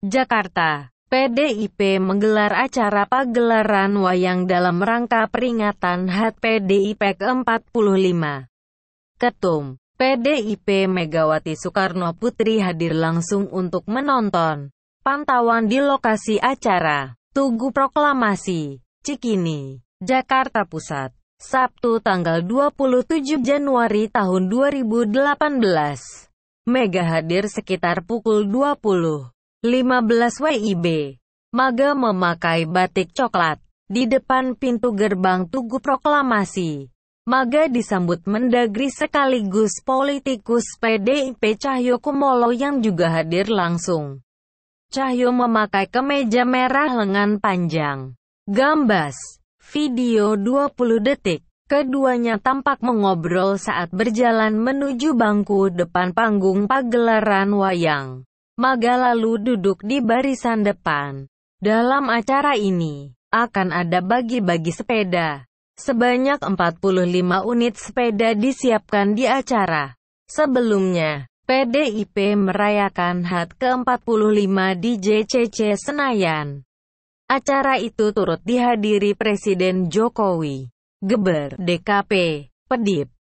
Jakarta. PDIP menggelar acara pagelaran wayang dalam rangka peringatan HAT PDIP ke-45. Ketum PDIP Megawati Soekarno Putri hadir langsung untuk menonton pantauan di lokasi acara Tugu Proklamasi, Cikini, Jakarta Pusat, Sabtu tanggal 27 Januari tahun 2018. Mega hadir sekitar pukul 20. 15 WIB. Maga memakai batik coklat. Di depan pintu gerbang Tugu Proklamasi, Maga disambut mendagri sekaligus politikus PDIP Cahyo Kumolo yang juga hadir langsung. Cahyo memakai kemeja merah lengan panjang. Gambas. Video 20 detik. Keduanya tampak mengobrol saat berjalan menuju bangku depan panggung pagelaran wayang. Maga lalu duduk di barisan depan. Dalam acara ini, akan ada bagi-bagi sepeda. Sebanyak 45 unit sepeda disiapkan di acara. Sebelumnya, PDIP merayakan HAT ke-45 di JCC Senayan. Acara itu turut dihadiri Presiden Jokowi, Geber, DKP, Pedip,